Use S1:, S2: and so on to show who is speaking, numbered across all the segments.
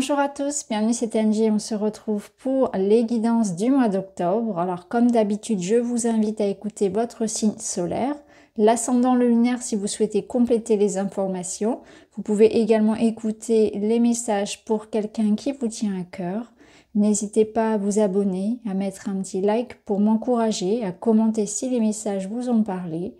S1: Bonjour à tous, bienvenue c'est Angie, on se retrouve pour les guidances du mois d'octobre. Alors comme d'habitude, je vous invite à écouter votre signe solaire, l'ascendant lunaire si vous souhaitez compléter les informations. Vous pouvez également écouter les messages pour quelqu'un qui vous tient à cœur. N'hésitez pas à vous abonner, à mettre un petit like pour m'encourager, à commenter si les messages vous ont parlé.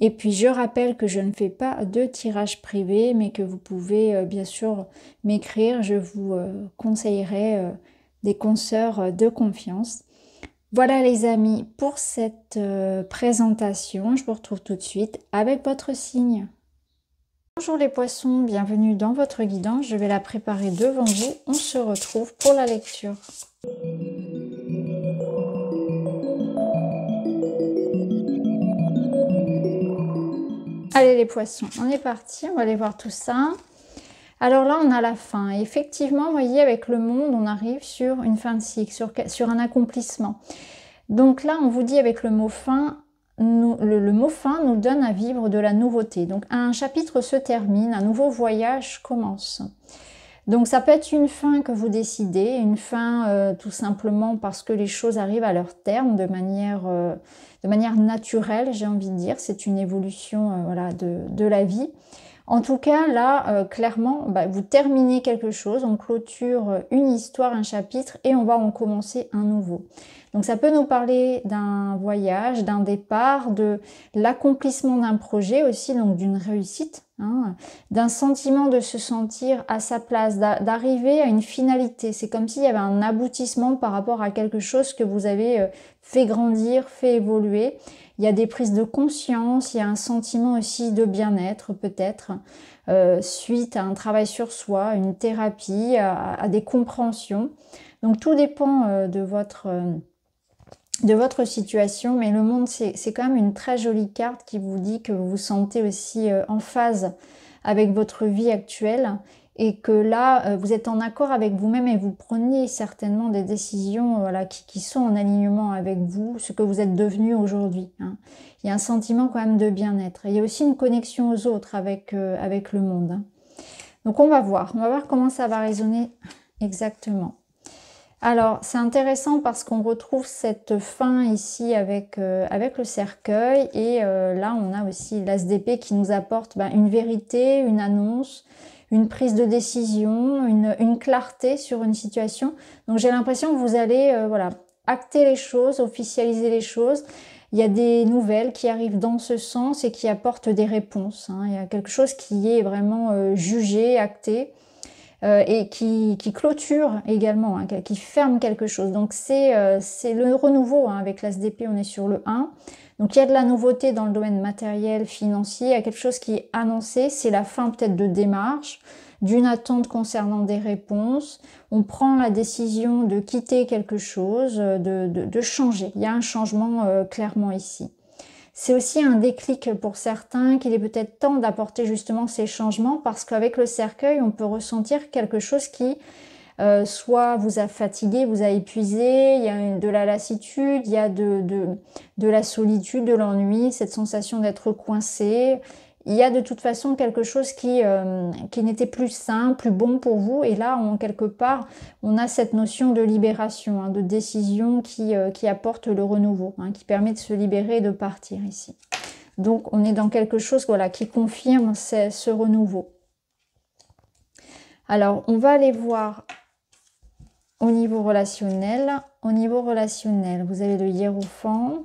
S1: Et puis je rappelle que je ne fais pas de tirage privé, mais que vous pouvez euh, bien sûr m'écrire. Je vous conseillerais euh, conseillerai euh, des consoeurs de confiance. Voilà les amis pour cette présentation. Je vous retrouve tout de suite avec votre signe. Bonjour les poissons, bienvenue dans votre guidance. Je vais la préparer devant vous. On se retrouve pour la lecture. Allez les poissons, on est parti, on va aller voir tout ça. Alors là, on a la fin. effectivement, vous voyez, avec le monde, on arrive sur une fin de cycle, sur, un accomplissement. Donc là, on vous dit avec le mot fin, le, mot fin nous donne à vivre de la nouveauté. Donc un chapitre se termine, un nouveau voyage commence. Donc ça peut être une fin que vous décidez, une fin euh, tout simplement parce que les choses arrivent à leur terme de manière, euh, de manière naturelle, j'ai envie de dire. C'est une évolution euh, voilà, de, de, la vie. En tout cas, là, clairement, bah, vous terminez quelque chose, on clôture une histoire, un chapitre, et on va en commencer un nouveau. Donc ça peut nous parler d'un voyage, d'un départ, de l'accomplissement d'un projet aussi, donc d'une réussite Hein, d'un sentiment de se sentir à sa place, d'arriver à une finalité. C'est comme s'il y avait un aboutissement par rapport à quelque chose que vous avez euh, fait grandir, fait évoluer. Il y a des prises de conscience, il y a un sentiment aussi de bien-être peut-être, euh, suite à un travail sur soi, une thérapie, à, des compréhensions. Donc tout dépend euh, de votre de votre situation, mais le monde, c'est quand même une très jolie carte qui vous dit que vous vous sentez aussi euh, en phase avec votre vie actuelle et que là, euh, vous êtes en accord avec vous-même et vous prenez certainement des décisions euh, qui, sont en alignement avec vous, ce que vous êtes devenu aujourd'hui. Hein. Il y a un sentiment quand même de bien-être. Il y a aussi une connexion aux autres avec, avec le monde. Hein. Donc on va voir, on va voir comment ça va résonner exactement. Alors, c'est intéressant parce qu'on retrouve cette fin ici avec, euh, avec le cercueil. Et euh, là, on a aussi l'ASDP qui nous apporte ben, une vérité, une annonce, une prise de décision, une, une clarté sur une situation. Donc, j'ai l'impression que vous allez euh, voilà, acter les choses, officialiser les choses. Il y a des nouvelles qui arrivent dans ce sens et qui apportent des réponses. Hein. Il y a quelque chose qui est vraiment jugé, acté. Euh, et qui, qui, clôture également, hein, qui ferme quelque chose. Donc c'est euh, le renouveau hein, avec l'ASDP, on est sur le 1. Donc il y a de la nouveauté dans le domaine matériel, financier, il y a quelque chose qui est annoncé, c'est la fin peut-être de démarche, d'une attente concernant des réponses. On prend la décision de quitter quelque chose, euh, de, de, changer. Il y a un changement clairement ici. C'est aussi un déclic pour certains qu'il est peut-être temps d'apporter justement ces changements parce qu'avec le cercueil, on peut ressentir quelque chose qui euh, soit vous a fatigué, vous a épuisé, il y a de la lassitude, il y a de la solitude, de l'ennui, cette sensation d'être coincé, il y a de toute façon quelque chose euh, qui, n'était plus sain, plus bon pour vous. Et là, en quelque part, on a cette notion de libération, hein, de décision euh, qui, apporte le renouveau, hein, qui permet de se libérer et de partir ici. Donc, on est dans quelque chose voilà, qui confirme ce renouveau. Alors, on va aller voir au niveau relationnel. Au niveau relationnel, vous avez le hiérophant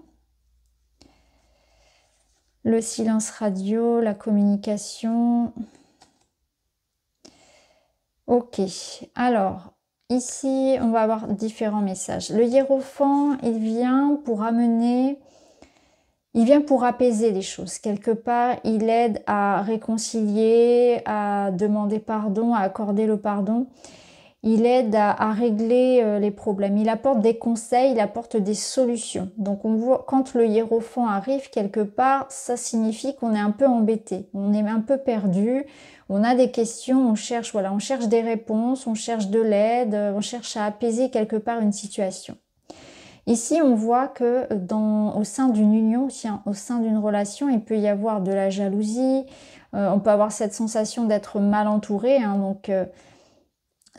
S1: le silence radio, la communication. Ok, alors ici on va avoir différents messages. Le hiérophant, il vient pour amener, il vient pour apaiser les choses. Quelque part, il aide à réconcilier, à demander pardon, à accorder le pardon il aide à, régler euh, les problèmes, il apporte des conseils, il apporte des solutions. Donc on voit quand le hiérophant arrive quelque part, ça signifie qu'on est un peu embêté, on est un peu perdu, on a des questions, on cherche voilà, on cherche des réponses, on cherche de l'aide, euh, on cherche à apaiser quelque part une situation. Ici, on voit que dans, au sein d'une union, hein, au sein d'une relation, il peut y avoir de la jalousie, euh, on peut avoir cette sensation d'être mal entouré, hein. donc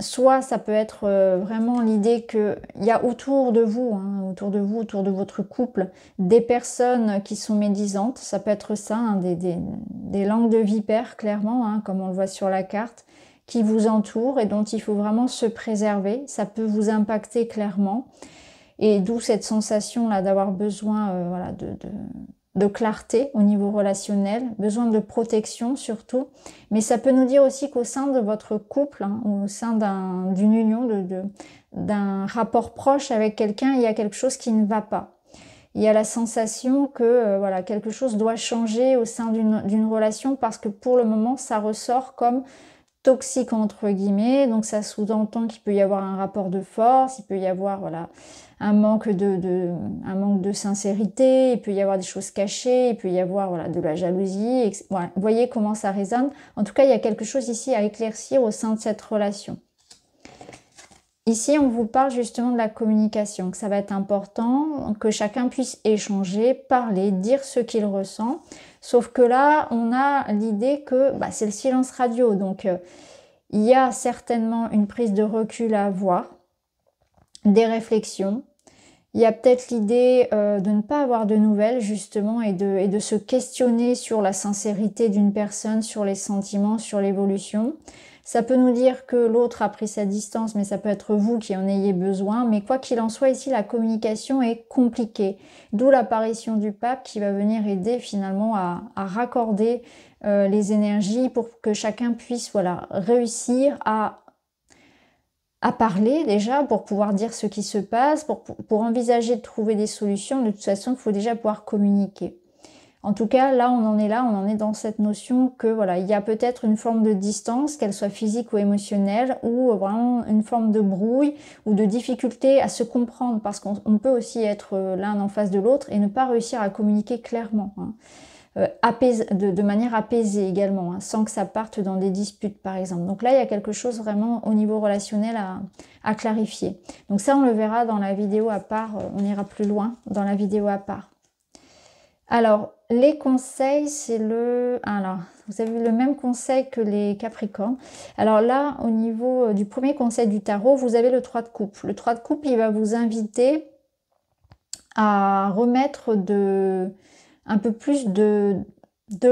S1: soit ça peut être euh, vraiment l'idée qu'il y a autour de vous, hein, autour de vous, autour de votre couple, des personnes qui sont médisantes. Ça peut être ça, hein, des, langues de vipère, clairement, hein, comme on le voit sur la carte, qui vous entourent et dont il faut vraiment se préserver. Ça peut vous impacter clairement. Et d'où cette sensation là d'avoir besoin euh, voilà, de de clarté au niveau relationnel, besoin de protection surtout. Mais ça peut nous dire aussi qu'au sein de votre couple, hein, au sein d'une union, d'un de, rapport proche avec quelqu'un, il y a quelque chose qui ne va pas. Il y a la sensation que euh, voilà quelque chose doit changer au sein d'une relation parce que pour le moment ça ressort comme toxique entre guillemets. Donc ça sous-entend qu'il peut y avoir un rapport de force, il peut y avoir voilà un manque de, de, un manque de sincérité, il peut y avoir des choses cachées, il peut y avoir voilà de la jalousie. voyez comment ça résonne. En tout cas, il y a quelque chose ici à éclaircir au sein de cette relation. Ici, on vous parle justement de la communication, que ça va être important que chacun puisse échanger, parler, dire ce qu'il ressent. Sauf que là, on a l'idée que bah, c'est le silence radio. Donc, euh, il y a certainement une prise de recul à avoir, des réflexions. Il y a peut-être l'idée euh, de ne pas avoir de nouvelles, justement, et de, et de se questionner sur la sincérité d'une personne, sur les sentiments, sur l'évolution. Ça peut nous dire que l'autre a pris sa distance, mais ça peut être vous qui en ayez besoin. Mais quoi qu'il en soit, ici, la communication est compliquée. D'où l'apparition du pape qui va venir aider finalement à, raccorder euh, les énergies pour que chacun puisse voilà, réussir à à parler déjà pour pouvoir dire ce qui se passe, pour envisager de trouver des solutions. De toute façon, il faut déjà pouvoir communiquer. En tout cas, là, on en est là, on en est dans cette notion que voilà, il y a peut-être une forme de distance, qu'elle soit physique ou émotionnelle, ou vraiment une forme de brouille ou de difficulté à se comprendre, parce qu'on peut aussi être euh, l'un en face de l'autre et ne pas réussir à communiquer clairement. Hein. Euh, de, manière apaisée également, hein, sans que ça parte dans des disputes par exemple. Donc là, il y a quelque chose vraiment au niveau relationnel à clarifier. Donc ça, on le verra dans la vidéo à part, euh, on ira plus loin dans la vidéo à part. Alors, les conseils, c'est le... Alors, vous avez le même conseil que les Capricornes. Alors là, au niveau euh, du premier conseil du tarot, vous avez le 3 de coupe. Le 3 de coupe, il va vous inviter à remettre de... un peu plus de,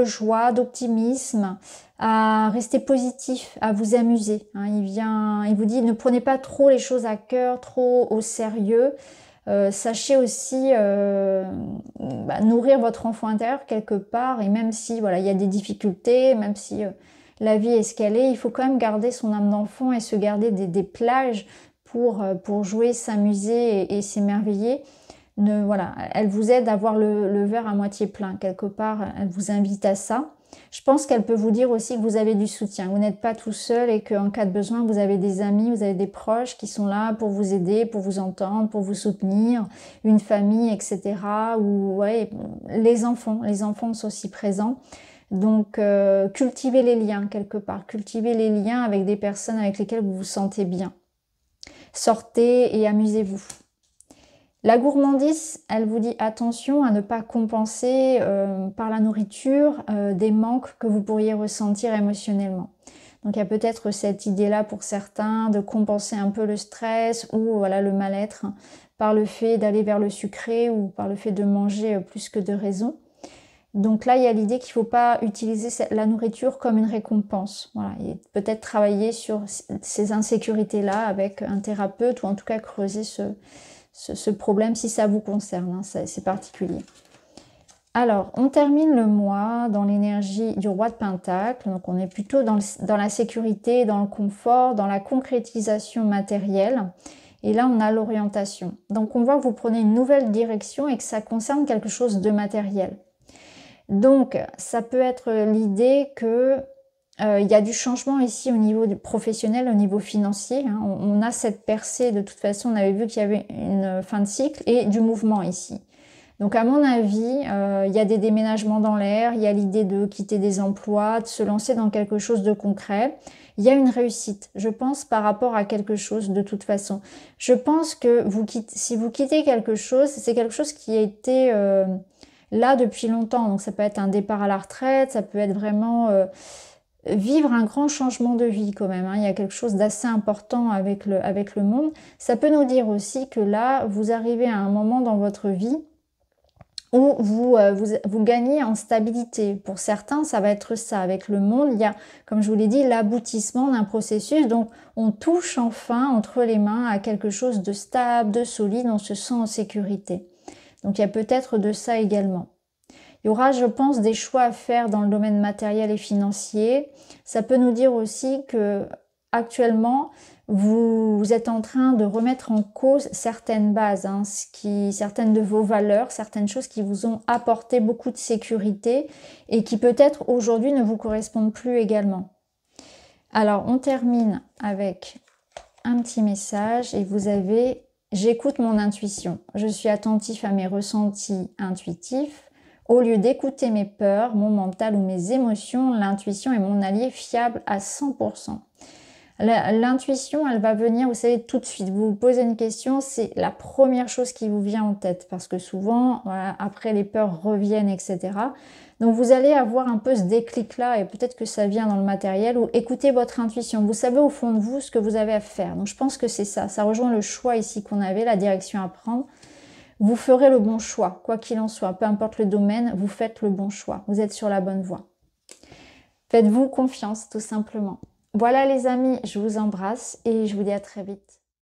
S1: joie, d'optimisme, à rester positif, à vous amuser. Hein. il vient, il vous dit ne prenez pas trop les choses à cœur, trop au sérieux. Euh, sachez aussi euh, bah, nourrir votre enfant intérieur quelque part et même si voilà il y a des difficultés, même si euh, la vie est ce qu'elle est, il faut quand même garder son âme d'enfant et se garder des, plages pour, jouer, s'amuser et, s'émerveiller. voilà, elle vous aide à avoir le verre à moitié plein quelque part, elle vous invite à ça. Je pense qu'elle peut vous dire aussi que vous avez du soutien, vous n'êtes pas tout seul et qu'en cas de besoin, vous avez des amis, vous avez des proches qui sont là pour vous aider, pour vous entendre, pour vous soutenir, une famille, etc. Ou ouais, les enfants, les enfants sont aussi présents. Donc, euh, cultivez les liens quelque part, cultivez les liens avec des personnes avec lesquelles vous vous sentez bien. Sortez et amusez-vous. La gourmandise, elle vous dit attention à ne pas compenser euh, par la nourriture euh, des manques que vous pourriez ressentir émotionnellement. Donc il y a peut-être cette idée-là pour certains de compenser un peu le stress ou voilà le mal-être hein, par le fait d'aller vers le sucré ou par le fait de manger euh, plus que de raison. Donc là, il y a l'idée qu'il ne faut pas utiliser la nourriture comme une récompense. Voilà, peut-être travailler sur ces insécurités-là avec un thérapeute ou en tout cas creuser ce, ce, problème si ça vous concerne, hein, c'est particulier. Alors, on termine le mois dans l'énergie du roi de Pentacle. Donc, on est plutôt dans, dans, la sécurité, dans le confort, dans la concrétisation matérielle. Et là, on a l'orientation. Donc, on voit que vous prenez une nouvelle direction et que ça concerne quelque chose de matériel. Donc, ça peut être l'idée que euh, il y a du changement ici au niveau professionnel, au niveau financier. Hein. On, a cette percée, de toute façon, on avait vu qu'il y avait une euh, fin de cycle et du mouvement ici. Donc à mon avis, euh, il y a des déménagements dans l'air, il y a l'idée de quitter des emplois, de se lancer dans quelque chose de concret. Il y a une réussite, je pense, par rapport à quelque chose de toute façon. Je pense que vous si vous quittez quelque chose, c'est quelque chose qui a été là depuis longtemps. Donc ça peut être un départ à la retraite, ça peut être vraiment vivre un grand changement de vie quand même. Hein. Il y a quelque chose d'assez important avec le, avec le monde. Ça peut nous dire aussi que là, vous arrivez à un moment dans votre vie où vous, euh, vous, gagnez en stabilité. Pour certains, ça va être ça. Avec le monde, il y a, comme je vous l'ai dit, l'aboutissement d'un processus. Donc, on touche enfin entre les mains à quelque chose de stable, de solide, on se sent en sécurité. Donc, il y a peut-être de ça également. Il y aura, je pense, des choix à faire dans le domaine matériel et financier. Ça peut nous dire aussi que actuellement, vous, êtes en train de remettre en cause certaines bases, hein, certaines de vos valeurs, certaines choses qui vous ont apporté beaucoup de sécurité et qui peut-être aujourd'hui ne vous correspondent plus également. Alors, on termine avec un petit message et vous avez J'écoute mon intuition. Je suis attentif à mes ressentis intuitifs. Au lieu d'écouter mes peurs, mon mental ou mes émotions, l'intuition est mon allié fiable à 100%. L'intuition, elle va venir, vous savez, tout de suite. Vous vous posez une question, c'est la première chose qui vous vient en tête, parce que souvent, après, les peurs reviennent, etc. Donc, vous allez avoir un peu ce déclic-là, et peut-être que ça vient dans le matériel, ou écoutez votre intuition. Vous savez au fond de vous ce que vous avez à faire. Donc, je pense que c'est ça. Ça rejoint le choix ici qu'on avait, la direction à prendre vous ferez le bon choix, quoi qu'il en soit, peu importe le domaine, vous faites le bon choix, vous êtes sur la bonne voie. Faites-vous confiance, tout simplement. Voilà les amis, je vous embrasse et je vous dis à très vite.